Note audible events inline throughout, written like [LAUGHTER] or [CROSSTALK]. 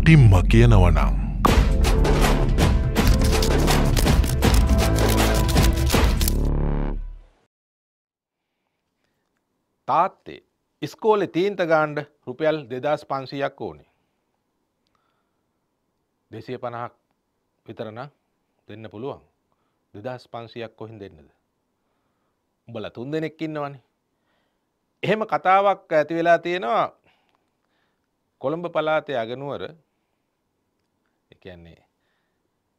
මුටිම්ම කියනවනං. තාත්තේ ඉස්කෝලෙ තීන්ත ගාණ්ඩ රුපියල් දෙදස් පන්සියක් ඕනේ. දෙසිය පණහක් විතරන දෙන්න පුළුවන් දෙදස් පන්සියක් කොහින් දෙන්නද. උඹල තුන් දෙනෙක් ඉන්නවනේ. එහෙම කතාවක් ඇති වෙලා තියෙනවා කොළඹ පලාතය අගනුවර කියන්නේ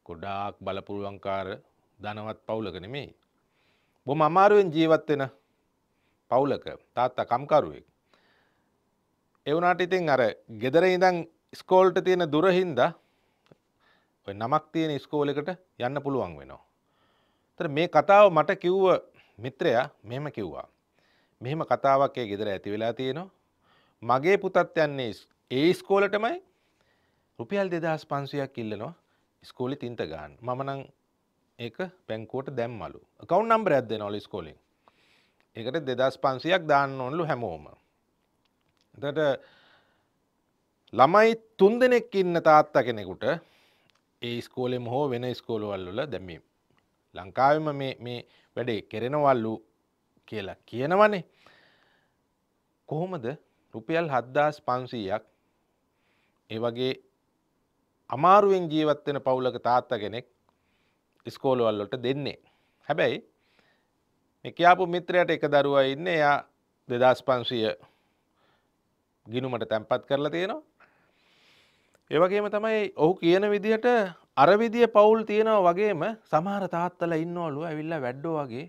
ගොඩාක් බලපුරුවන්කාර ධනවත් පවුලක නෙමෙයි. බොහොම අමාරුවෙන් ජීවත් වෙන පවුලක තාත්තා කම්කරුවෙක්. ඒ වුණාට ඉතින් අර ගෙදර ඉඳන් ස්කෝල්ට තියෙන දුර හින්දා ඔය නමක් තියෙන ස්කෝලෙකට යන්න පුළුවන් වෙනවා. ඒතර මේ කතාව මට කිව්ව මිත්‍රයා මෙහෙම කිව්වා. මෙහෙම කතාවක් ඒ ගෙදර ඇති වෙලා තියෙනවා. මගේ පුතත් යන්නේ ඒ ස්කෝලටමයි රුපියල් දෙදහස් පන්සයක් ඉල්ලනවා ස්කෝලි තින්ත ගාන් මමනං ඒක පැංකෝට දැම්මලු කවුන් නම්බර ඇද නොල ස්කෝලින් එකට දෙදස් පන්සියක් දාන්න ඔොන්ලු හැමෝම දට ළමයි තුන් දෙනෙක් ඉන්න තාත්ත කෙනෙකුට ඒ ස්කෝලෙම හෝ වෙන ස්කෝලුවල්ලුල දැමීම ලංකාවම මේ වැඩේ කෙරෙනවල්ලු කියලා කියනවනේ කොහොමද රුපියල් හද්දාස් පන්සීයක් ඒ වගේ අමාරුවෙන් ජීවත් වෙන පවුලක තාත්තා කෙනෙක් ඉස්කෝලවල් වලට දෙන්නේ. හැබැයි මේ කියාපු මිත්‍රයාට එක දරුවා ඉන්නේ එයා 2500 ගිණුමට තැම්පත් කරලා තියෙනවා. ඒ වගේම තමයි ඔහු කියන විදිහට අර විදිය පවුල් තියෙනවා වගේම සමහර තාත්තලා ඉන්නවලු ඇවිල්ලා වැඩෝ වගේ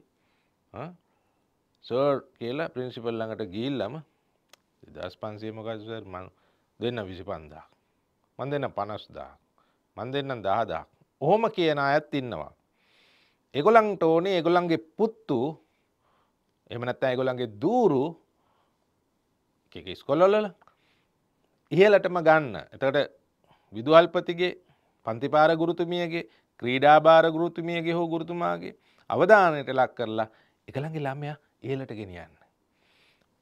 සර් කියලා ප්‍රින්සිපල් ළඟට ගිහිල්ලාම 2500 මොකද්ද සර් මං දෙන්න 25000 මන් දෙන්න පනස්දා මන් දෙන්නම් දහදා ඔහොම කියන අයත් ඉන්නවා. එගොලන්ට ඕනේ එගොලන්ගේ පුත්තු එමනත්තා එගොලන්ගේ දූරු ස්කොල්ලොල ඉහලටම ගන්න එතකට විදුවල්පතිගේ පන්තිපාර ගුරුතුමියගේ ක්‍රීඩාභාර ගුරුතුමියගේ හෝ ගුරුතුමාගේ අවධානයට ලක් කරලා එකළඟි ළමයා ඉහලට ගෙනියන්න.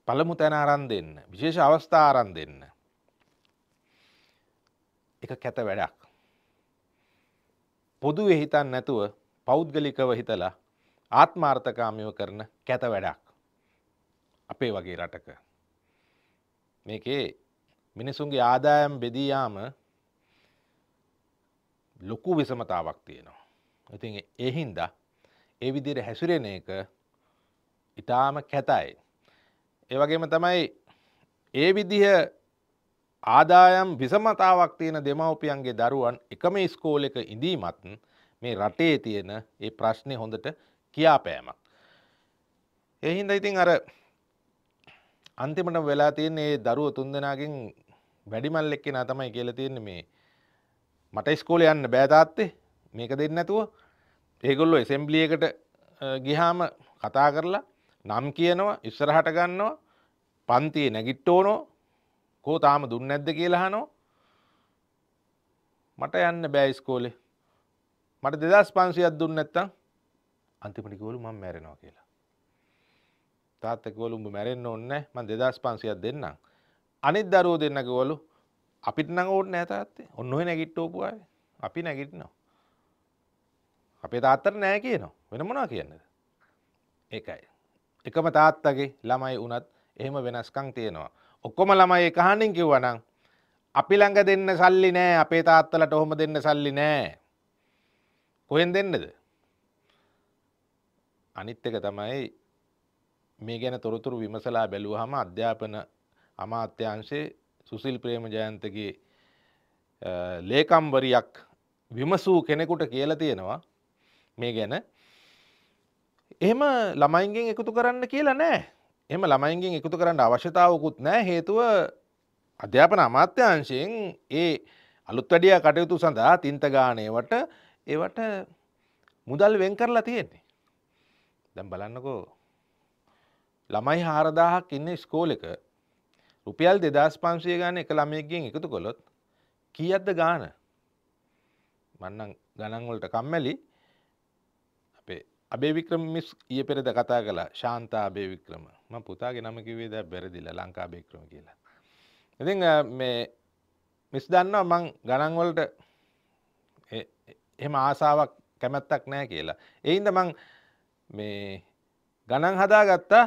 පළමු තැන අරන් දෙන්න විශේෂ අවස්ථා අරන් දෙන්න. එක කැත වැඩක්. පොදුවේ හිතන් නැතුව පෞද්ගලිකව හිතලා ආත්මාර්ථකාමියෝ කරන කැත වැඩක්. අපේ වගේ රටක. මේකේ මිනිසුන්ගේ ආදායම් බෙදීයාම ලොකු විසමතාවක් තියෙනවා. ඉතින් එහින්ද ඒ විදිර හැසිරෙන එක ඉතාම කැතයි. ඒවගේම තමයි ඒ විදිහ ආදායම් විසමතාවක් තියෙන දෙමව්පියන්ගේ දරුවන් එකම ස්කෝල එක ඉඳීමත් මේ රටේ තියෙන ඒ ප්‍රශ්නය හොඳට කියාපෑමක්. එහින්ද ඉතින් අර අන්තිමට වෙලා තියෙන ඒ දරුව තුන් දෙනාගෙන් වැඩිමල් එක්කෙන තමයි කියල තියෙන මේ මට ස්කෝල යන්න බෑතාත්තේ මේක දෙන්න ඇතුව ඒගොල්ලො එසෙම්බ්ලියකට ගිහාම කතා කරලා නම් කියනවා ඉස්සරහට ගන්නවා පන්තිය නැගිට්ටෝනෝ කෝ තාම දුන්න නැද්ද කියලා අහනවා මට යන්න බෑ ඉස්කෝලේ මට 2500ක් දුන්න නැත්තම් අන්තිමට කිව්වලු මම මැරෙනවා කියලා තාත්තා කිව්වලු උඹ මැරෙන්න ඕනේ නැහැ මම 2500ක් දෙන්නම් අනිත් දරුවෝ දෙන්න කිව්වලු අපිට නම් ඕනේ නැහැ තාත්තේ ඔන්න ඔය නැගිට්ටෝපු ආවේ අපි නැගිටිනවා අපේ තාත්තට නෑ කියනවා වෙන මොනවා කියන්නද ඒකයි එකම තාත්තගේ ළමයි වුණත් එහෙම වෙනස්කම් තියෙනවා ඔක්කොම ළමයි එකහනින් කිව්වනම් අපි ළඟ දෙන්න සල්ලි නෑ අපේ තාත්තලට ඔහොම දෙන්න සල්ලි නෑ කොහෙන් දෙන්නද අනිත් එක තමයි මේ ගැන තොරතුරු විමසලා බැලුවහම අධ්‍යාපන අමාත්‍යංශයේ සුසිල් ප්‍රේම ජයන්තගේ ලේකම්වරියක් විමසූ කෙනෙකුට කියලා තියෙනවා මේ ගැන එහෙම ළමයින්ගෙන් එකතු කරන්න කියලා නෑ එම ළමයින්ගෙන් එකතු කරන්න අවශ්‍යතාවකුත් නෑ හේතුව අධ්‍යාපන අමාත්‍යංශයෙන් ඒ අලුත් වැඩිය කටයුතු සඳහා තින්තගානයවට ඒවට මුදල් වෙන් කරලා තියෙන්නේ. දැම් බලන්නකෝ ළමයි හාරදාහක් ඉන්න ස්කෝලක රුපියල් දෙදස් පන්සේ ගාන එක ළමයගෙන් එකතු කොළොත් කී අද්ද ගාන මන්න ගණන්වලට කම්මැලි අබේවික්‍රම මිස් ඊය පෙරද කතා කළා ශාන්තා අබේවික්‍රම මම පුතාගේ නම කිව්වේ දැන් බැරදිලා ලංකා අබේවික්‍රම කියලා. ඉතින් මේ මිස් දන්නවා මං ගණන් වලට එහෙම ආසාවක් කැමැත්තක් නැහැ කියලා. ඒ හින්දා මං මේ ගණන් හදාගත්තා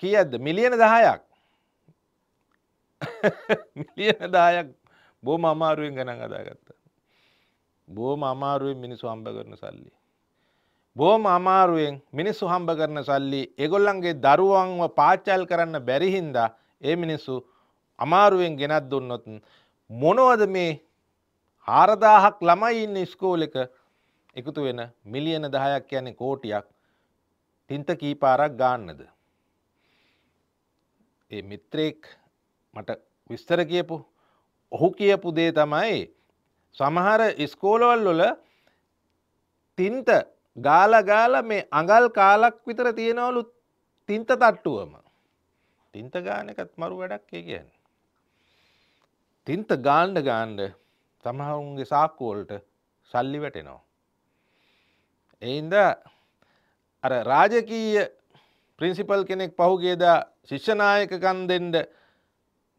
කීයක්ද මිලියන 10ක්. [LAUGHS] මිලියන 10ක් බොහොම අමාරුවෙන් ගණන් හදාගත්තා. බොහොම අමාරුවෙන් මිනිස්සු හම්බ කරන සල්ලි. බොහොම අමාරුවෙන් මිනිස්සු හම්බ කරන සල්ලි ඒගොල්ලන්ගේ දරුවන්ව පාචල් කරන්න බැරි හින්දා ඒ මිනිස්සු අමාරුවෙන් ගෙනත් දුන්නොත් මොනවද මේ 4000ක් ළමයි ඉන්න ඉස්කෝලේක එකතු වෙන මිලියන 10ක් කියන්නේ කෝටියක් තින්ත කීපාරක් ගන්නද ඒ මිත්‍රෙක් මට විස්තර කියපු ඔහු කියපු දේ තමයි සමහර ඉස්කෝලවල් වල තින්ත ගාලගාල මේ අඟල් කාලක් විතර තියෙනවලු තින්ත තට්ටුවම. තින්ත ගානකත් මරු වැඩක් ඒ කියන්න. තින්ත ගාණ්ඩ ගාණ්ඩ සමහරුන්ගේ සාක්කුවලට සල්ලි වැටෙනවා. එයින්ද අර රාජකීය ප්‍රින්සිපල් කෙනෙක් පහුගේද ශිෂ්ෂනායකකන් දෙෙන්ඩ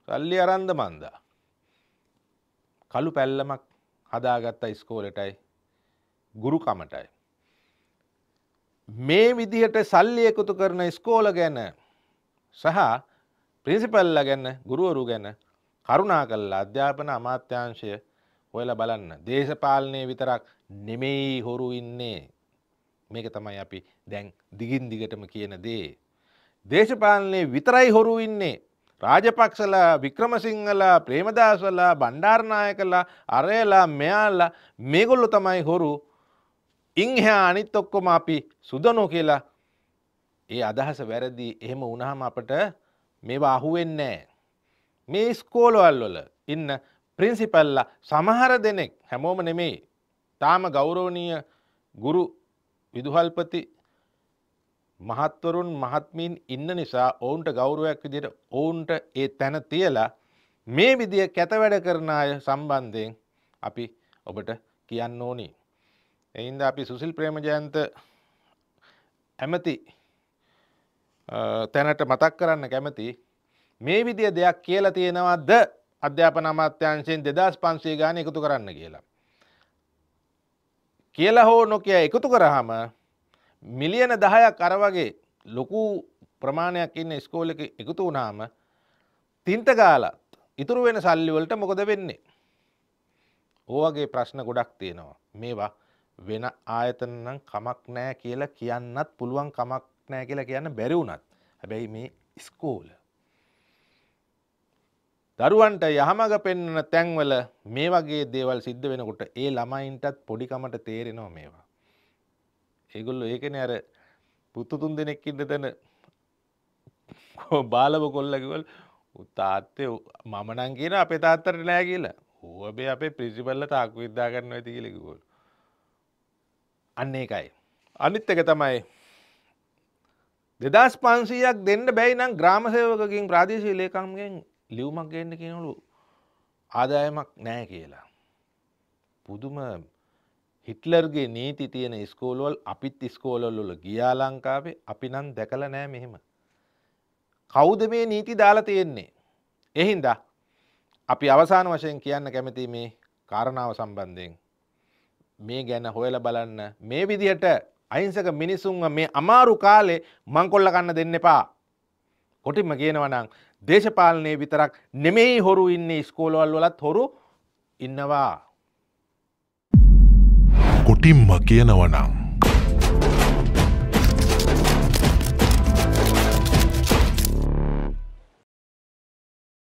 සල්ලි අරන්ද මන්දා. කළු පැල්ලමක් හදාගත්තා ඉස්කෝලටයි ගුරුකමටයි. මේ විදිහට සල්ලි එකතු කරන ස්කෝල ගැන සහ ප්‍රින්සිපල්ල ගැන්න ගුරුවරු ගැන කරුණා කල්ල අධ්‍යාපන අමාත්‍යංශය ඔයල බලන්න දේශපාලනය විතරක් නෙමෙයි හොරු ඉන්නේ මේක තමයි අපි දැන් දිගින් දිගටම කියන දේ. දේශපාලනය විතරයි හොරු ඉන්නේ රාජපක්ෂලා වික්‍රමසිංහලා ප්‍රේමදාසලා බණ්ඩාරණය කලා අරයලා මෙයාල්ලා මේගොල්ලු තමයි හොරු ඉංහා අනිත් ඔක්කොම අපි සුදනෝ කියලා ඒ අදහස වැරදි එහෙම වුණහම අපට මේවා අහුවෙන්නේ මේ ස්කෝලවල් වල ඉන්න ප්‍රින්සිපල්ලා සමහර දෙනෙක් හැමෝම නෙමෙයි තාම ගෞරෝණීය ගුරු විදුහල්පති මහත්වරුන් මහත්මීන් ඉන්න නිසා ඔවුන්ට ගෞරුවයක් විදිට ඔවුන්ට ඒ තැන තියලා මේ විදිය කැතවැඩ කරන අය සම්බන්ධයෙන් අපි ඔබට කියන්න ඕනී. එයින්ද අපි සුසිල් ප්‍රේමජයන්ත ඇමති තැනට මතක් කරන්න කැමති මේ විදිය දෙයක් කියලා තියෙනවද අධ්‍යාපන අමාත්‍යංශයෙන් දෙදස් පන්සේ ගාන එකතු කරන්න කියලා. කියලා හෝ නොකය එකතු කරහම මිලියන දහයක් අරවගේ ලොකු ප්‍රමාණයක් ඉන්න ස්කෝලක එකතු වනාම තින්ත ගාලත් ඉතුරු වෙන සල්ලිවලට මොකද වෙන්නේ. ඕවගේ ප්‍රශ්න ගොඩක් තියෙනවා මේවා වෙන ආයතන නම් කමක් නෑ කියලා කියන්නත් පුළුවන් කමක් නෑ කියලා කියන්න බැරි වුණත් හැබැයි මේ ස්කෝල දරුවන්ට යහමඟ පෙන්වන තැන්වල මේ වගේ දේවල් සිද්ධ වෙනකොට ඒ ළමයින්ටත් පොඩිකමට තේරෙනවා මේවා ඒගොල්ලෝ ඒකන අර පුත්තු තුන් දෙනෙක් ඉන්න තැන බාලව කොල්ලකිවල් උතාත්තය මමනන් කියන අපේ තාත්තර නෑ කියලා හුවබේ අපේ පිසිිපල්ල තාක්කු විද්දා කරන්න ඇති කියලෙකිවොල් අන්න එකයි. අනිත් එක තමයි දෙදස් පන්සීයක් දෙන්න බැයි නම් ග්‍රාමසයවකින් ප්‍රාදේශී ලේකම්ගෙන් ලියවමක් ගන්න කියනලු ආදායමක් නෑ කියලා. පුදුම හිටලර්ගේ නීති තියෙන ස්කෝලවල් අපිත් ස්කෝලල්ලොල ගියා ලංකාවේ අපි නම් දැකල නෑ මෙහෙම. කෞද මේ නීති දාලා තියෙන්නේ. එහින්දා අපි අවසාන වශයෙන් කියන්න කැමති මේ කාරණාව සම්බන්ධයෙන් මේ ගැන හොයල බලන්න මේ විදිහට අයිංසක මිනිසුන්ව මේ අමාරු කාලේ මංකොල්ල ගන්න දෙන්න එපා. කොටිම කියනවනම් දේශපාලනය විතරක් නෙමෙයි හොරු ඉන්නේ ස්කෝලවල් වලත් හොරු ඉන්නවා. කොටිම්ම කියනවනම්